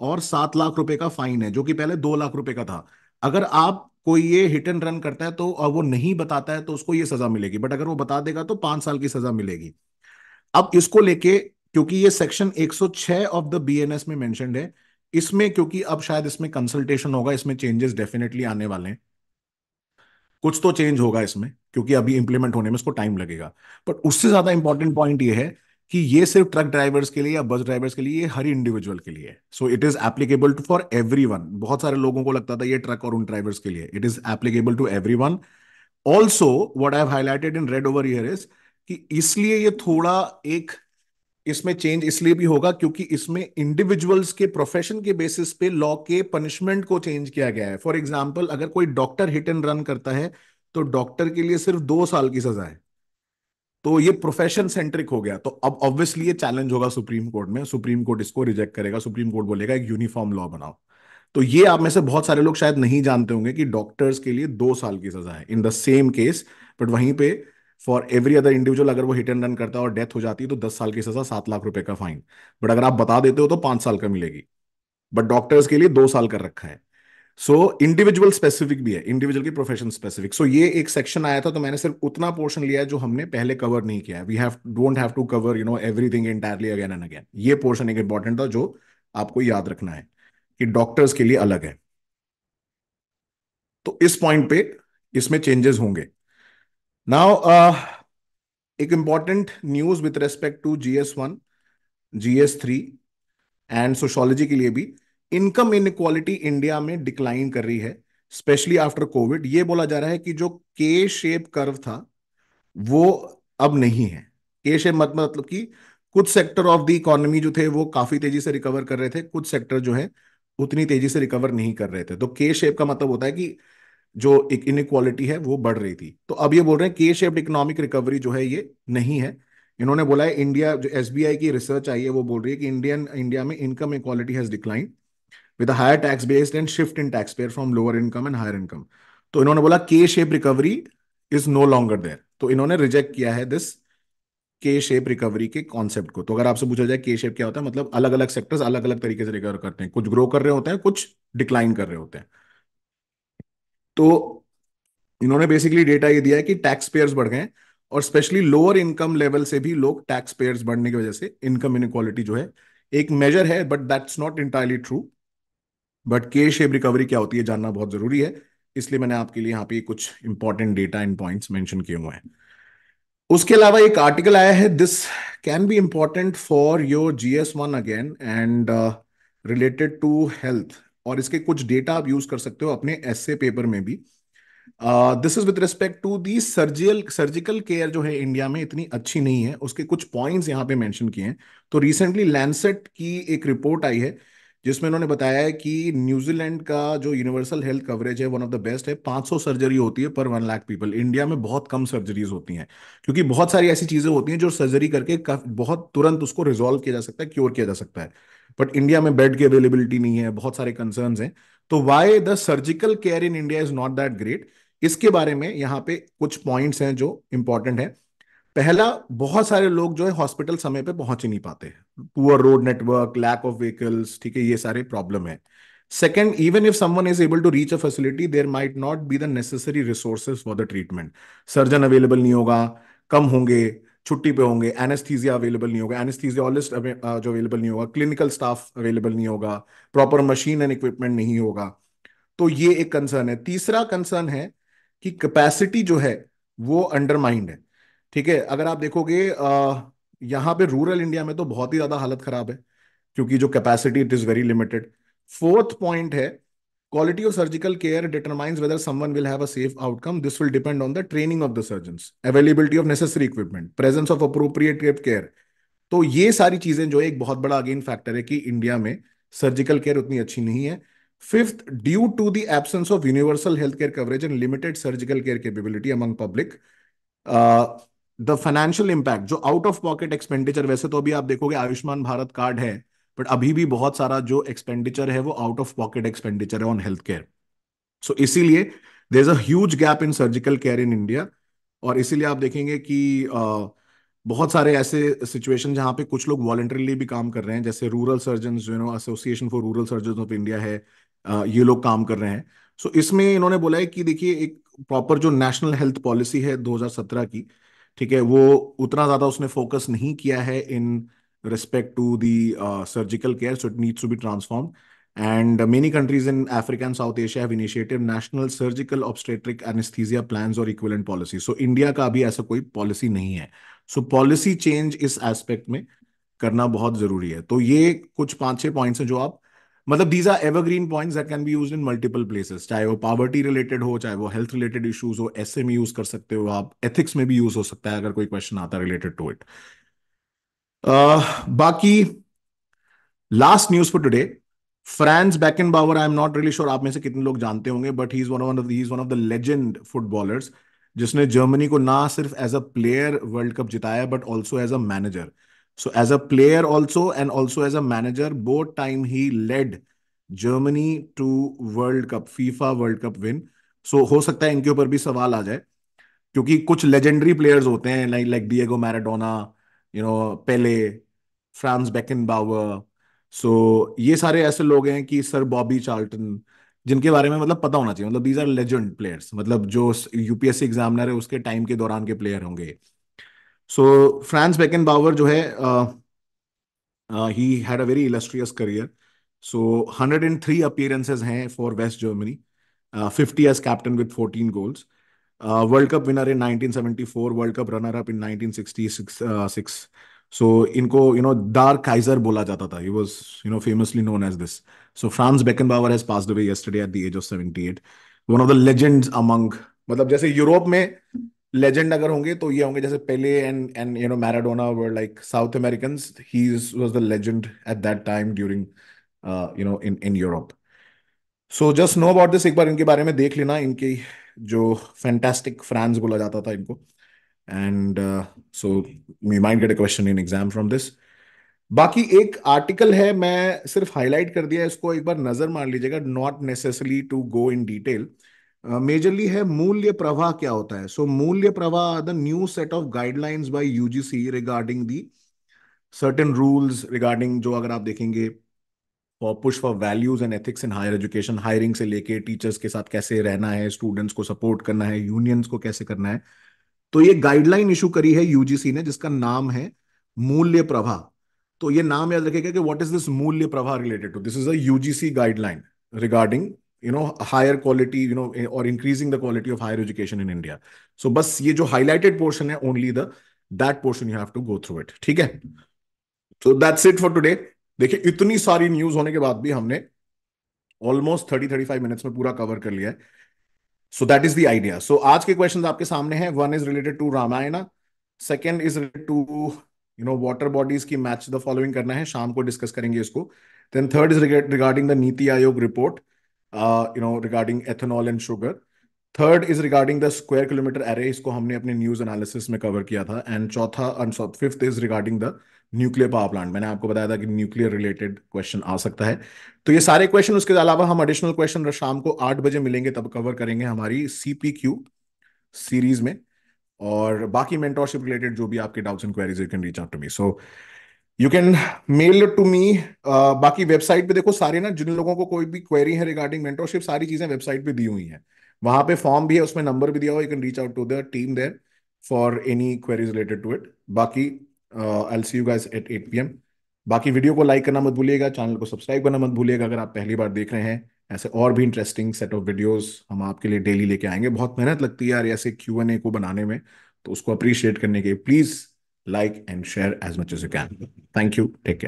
और सात लाख रुपए का फाइन है जो कि पहले दो लाख रुपए का था अगर आप कोई ये हिट एंड रन करता है तो और वो नहीं बताता है तो उसको ये सजा मिलेगी बट अगर वो बता देगा तो पांच साल की सजा मिलेगी अब इसको लेके क्योंकि ये सेक्शन 106 ऑफ द बीएनएस में मेंशनड है इसमें क्योंकि अब शायद इसमें कंसल्टेशन होगा इसमें चेंजेस डेफिनेटली आने वाले हैं कुछ तो चेंज होगा इसमें क्योंकि अभी इंप्लीमेंट होने में इसको टाइम लगेगा बट उससे ज्यादा इंपॉर्टेंट पॉइंट ये है कि ये सिर्फ ट्रक ड्राइवर्स के लिए या बस ड्राइवर्स के लिए ये हर इंडिविजुअल के लिए so it is applicable to for every बहुत सारे लोगों को लगता था ये ट्रक और उन ड्राइवर्स के लिए it is applicable to everyone also what I highlighted in red over is कि इसलिए ये थोड़ा एक इसमें चेंज इसलिए भी होगा क्योंकि इसमें इंडिविजुअल्स के प्रोफेशन के बेसिस पे लॉ के पनिशमेंट को चेंज किया गया है फॉर एग्जाम्पल अगर कोई डॉक्टर हिट एंड रन करता है तो डॉक्टर के लिए सिर्फ दो साल की सजा है तो ये प्रोफेशन सेंट्रिक हो गया तो अब ऑब्वियसली ये चैलेंज होगा सुप्रीम कोर्ट में सुप्रीम कोर्ट इसको रिजेक्ट करेगा सुप्रीम कोर्ट बोलेगा एक यूनिफॉर्म लॉ बनाओ तो ये आप में से बहुत सारे लोग शायद नहीं जानते होंगे कि डॉक्टर्स के लिए दो साल की सजा है in the same case but वहीं पे फॉर एवरी अदर इंडिविजुअल अगर वो हिट एंड रन करता है और डेथ हो जाती है तो दस साल की सजा सात लाख रुपए का फाइन बट अगर आप बता देते हो तो पांच साल का मिलेगी बट डॉक्टर्स के लिए दो साल कर रखा है सो इंडिविजुअल स्पेसिफिक भी है इंडिविजुअल की प्रोफेशन स्पेसिफिक सो ये एक सेक्शन आया था तो मैंने सिर्फ उतना पोर्शन लिया है जो हमने पहले कवर नहीं किया we have don't have to cover you know everything entirely again and again ये पोर्शन एक इंपॉर्टेंट था जो आपको याद रखना है कि डॉक्टर्स के लिए अलग है तो इस पॉइंट पे इसमें चेंजेस होंगे नाउ uh, एक important news with respect to GS one GS three and sociology के लिए भी इनकम इक्वालिटी इंडिया में डिक्लाइन कर रही है स्पेशली आफ्टर कोविड ये बोला जा रहा है कि जो के शेप कर्व था वो अब नहीं है के शेप मत मतलब कि कुछ सेक्टर ऑफ द इकोनॉमी जो थे वो काफी तेजी से रिकवर कर रहे थे कुछ सेक्टर जो है उतनी तेजी से रिकवर नहीं कर रहे थे तो के शेप का मतलब होता है कि जो एक इनक्वालिटी है वो बढ़ रही थी तो अब ये बोल रहे हैं के शेप्ड इकोनॉमिक रिकवरी जो है ये नहीं है इन्होंने बोला है इंडिया जो एस की रिसर्च आई है वो बोल रही है कि इंडियन इंडिया में income equality has decline with higher tax based and shift in tax payer from lower income and higher income तो इन्होंने बोला K shape recovery is no longer there तो इन्होंने रिजेक्ट किया है दिस के शेप रिकवरी के कॉन्सेप्ट को तो अगर आपसे पूछा जाए के शेप क्या होता है मतलब अलग अलग सेक्टर्स अलग अलग तरीके से रिकवर करते हैं कुछ ग्रो कर रहे होते हैं कुछ डिक्लाइन कर रहे होते हैं तो इन्होंने बेसिकली डेटा ये दिया है कि टैक्स पेयर्स बढ़ गए और स्पेशली लोअर इनकम लेवल से भी लोग टैक्स पेयर्स बढ़ने की वजह से इनकम इनक्वालिटी जो है एक मेजर है but that's not entirely true but K shape recovery क्या होती है जानना बहुत जरूरी है इसलिए मैंने आपके लिए यहाँ पे कुछ important data and points mention किए हुए हैं उसके अलावा एक आर्टिकल आया है this can be important for your G S one again and related to health और इसके कुछ डेटा आप यूज कर सकते हो अपने एसए पेपर में भी this is with respect to the surgical surgical care जो है इंडिया में इतनी अच्छी नहीं है उसके कुछ पॉइंट्स यहाँ पे मेंशन किए हैं तो रिसेंटली लैंडसेट की एक रिपोर्ट आई है जिसमें उन्होंने बताया है कि न्यूजीलैंड का जो यूनिवर्सल हेल्थ कवरेज है वन ऑफ द बेस्ट है 500 सर्जरी होती है पर वन लाख पीपल इंडिया में बहुत कम सर्जरीज होती हैं क्योंकि बहुत सारी ऐसी चीजें होती हैं जो सर्जरी करके बहुत तुरंत उसको रिजोल्व किया जा सकता है क्योर किया जा सकता है बट इंडिया में बेड की अवेलेबिलिटी नहीं है बहुत सारे कंसर्न हैं तो why the surgical care in India is not that great इसके बारे में यहाँ पे कुछ पॉइंट्स हैं जो इंपॉर्टेंट है पहला बहुत सारे लोग जो है हॉस्पिटल समय पे पहुंच ही नहीं पाते हैं poor road network lack of vehicles ठीक है ये सारे प्रॉब्लम है second even if someone is able to reach a facility there might not be the necessary resources for the treatment surgeon available नहीं होगा कम होंगे छुट्टी पे होंगे एनेस्थीजिया अवेलेबल नहीं होगा एनेस्थीजियालिस्ट जो अवेलेबल नहीं होगा क्लिनिकल स्टाफ अवेलेबल नहीं होगा प्रॉपर मशीन एंड इक्विपमेंट नहीं होगा तो ये एक कंसर्न है तीसरा कंसर्न है कि कैपेसिटी जो है वो अंडरमाइंड है ठीक है अगर आप देखोगे यहाँ पे रूरल इंडिया में तो बहुत ही ज्यादा हालत खराब है क्योंकि जो capacity it is very limited fourth point है quality of surgical care determines whether someone will have a safe outcome this will depend on the training of the surgeon availability of necessary equipment presence of appropriate care तो ये सारी चीजें जो है एक बहुत बड़ा अगेन फैक्टर है कि इंडिया में सर्जिकल केयर उतनी अच्छी नहीं है fifth due to the absence of universal health care coverage and limited surgical care capability among public the financial impact जो आउट ऑफ पॉकेट एक्सपेंडिचर वैसे तो अभी आप देखोगे आयुष्मान भारत कार्ड है बट अभी भी बहुत सारा जो एक्सपेंडिचर है वो आउट ऑफ पॉकेट एक्सपेंडिचर है ऑन हेल्थ केयर सो इसीलिए there is a gap in surgical care in India और इसीलिए आप देखेंगे कि आ, बहुत सारे ऐसे सिचुएशन जहाँ पे कुछ लोग वॉलेंटरली भी काम कर रहे हैं जैसे rural surgeon you know association for rural surgeon of India है आ, ये लोग काम कर रहे हैं सो so, इसमें इन्होंने बोला है कि देखिए एक प्रॉपर जो नेशनल हेल्थ पॉलिसी है 2017 की ठीक है वो उतना ज़्यादा उसने फोकस नहीं किया है in respect to the uh, surgical care. So it needs to be transformed. And many countries in Africa and South Asia have initiated national surgical obstetric anesthesia plans or equivalent policies. So India का अभी ऐसा कोई policy नहीं है so policy change इस aspect में करना बहुत जरूरी है तो ये कुछ पांच छह पॉइंट्स हैं जो आप मतलब these are evergreen points that can be used in multiple places चाहे वो पावर्टी रिलेटेड हो चाहे वो हेल्थ रिलेटेड इश्यूज हो एस यूज e कर सकते हो आप एथिक्स में भी यूज हो सकता है अगर कोई क्वेश्चन आता है रिलेटेड टू इट Uh, बाकी last news for today Franz Beckenbauer I am not really sure आप में से कितने लोग जानते होंगे but he is one of he is one of the legend footballers जिसने जर्मनी को ना सिर्फ as a player world cup जिताया but also as a manager so as a player also and also as a manager both time he lead Germany to world cup FIFA world cup win so हो सकता है इनके ऊपर भी सवाल आ जाए क्योंकि कुछ लेजेंडरी प्लेयर्स होते हैं like like Diego Maradona you know Pele Franz Beckenbauer so ये सारे ऐसे लोग हैं कि सर बॉबी चार्टन जिनके बारे में मतलब पता होना चाहिए मतलब दीज आर लेजेंड प्लेयर्स मतलब जो यूपीएससी एग्जामिनर है उसके टाइम के दौरान के प्लेयर होंगे सो फ्रांस बेकन बावर जो है he had a very illustrious career so hundred and three appearances हैं for West Germany fifty as captain with fourteen goals world cup winner in 1974 world cup runner up in 1966 so इनको you know dark Kaiser बोला जाता था he was you know famously known as this so Franz Beckenbauer has passed away yesterday at the age of 78 one of the legends among मतलब जैसे Europe में legend अगर होंगे तो ये होंगे जैसे पहले and and you know Maradona were like South American he was the legend at that time during you know in in Europe so just know about this एक बार इनके बारे में देख लेना इनके जो फैंटास्टिक फ्रांस बोला जाता था इनको and so we might get a question in exam from this बाकी एक आर्टिकल है मैं सिर्फ हाईलाइट कर दिया इसको एक बार नजर मार लीजिएगा not necessary to go in detail majorly है मूल्य प्रवाह क्या होता है सो मूल्य प्रवाह the new set of guidelines by UGC regarding the certain rules regarding जो अगर आप देखेंगे push for values and ethics in higher education hiring से लेके टीचर्स के साथ कैसे रहना है स्टूडेंट्स को सपोर्ट करना है यूनियंस को कैसे करना है तो ये गाइडलाइन इशू करी है यूजीसी ने जिसका नाम है मूल्य प्रभा तो ये नाम याद रखेगा कि व्हाट इज दिस मूल्य प्रभा related to this is a UGC guideline regarding you know higher quality you know और increasing the quality of higher education in India so बस ये जो हाईलाइटेड पोर्शन है only the that portion you have to go through it ठीक है so that's it for today देखिए इतनी सारी न्यूज होने के बाद भी हमने almost thirty thirty five minutes में पूरा कवर कर लिया है so that is the idea so आज के क्वेश्चन आपके सामने हैं one is related to Ramayana second is related to you know water bodies की मैच द फॉलोइंग करना है शाम को डिस्कस करेंगे इसको then third is regarding the NITI Aayog report you know regarding ethanol and sugar third is regarding the square kilometre area इसको हमने अपने न्यूज एनालिसिस में कवर किया था एंड चौथा fifth is regarding the nuclear power plant मैंने आपको बताया था कि न्यूक्लियर रिलेटेड क्वेश्चन आ सकता है तो ये सारे क्वेश्चन उसके अलावा हम एडिशनल क्वेश्चन शाम को आठ बजे मिलेंगे तब कवर करेंगे हमारी सीपीक्यू सीरीज में और बाकी मेंटोरशिप रिलेटेड जो भी आपके doubts and queries you can reach out to me so you can mail to me बाकी वेबसाइट पे देखो सारे ना जिन लोगों को कोई भी क्वेरी है रिगार्डिंग मेंटोरशिप सारी चीजें वेबसाइट पे दी हुई हैं वहां पे फॉर्म भी है उसमें नंबर भी दिया हुआ you can reach out to the team there for any queries related to it बाकी I see you guys at eight P बाकी वीडियो को लाइक करना मत भूलिएगा चैनल को सब्सक्राइब करना मत भूलिएगा अगर आप पहली बार देख रहे हैं ऐसे और भी इंटरेस्टिंग सेट ऑफ वीडियोस हम आपके लिए डेली लेके आएंगे बहुत मेहनत लगती है यार ऐसे क्यू एन ए को बनाने में तो उसको अप्रिशिएट करने के please like and share as much as you can thank you take care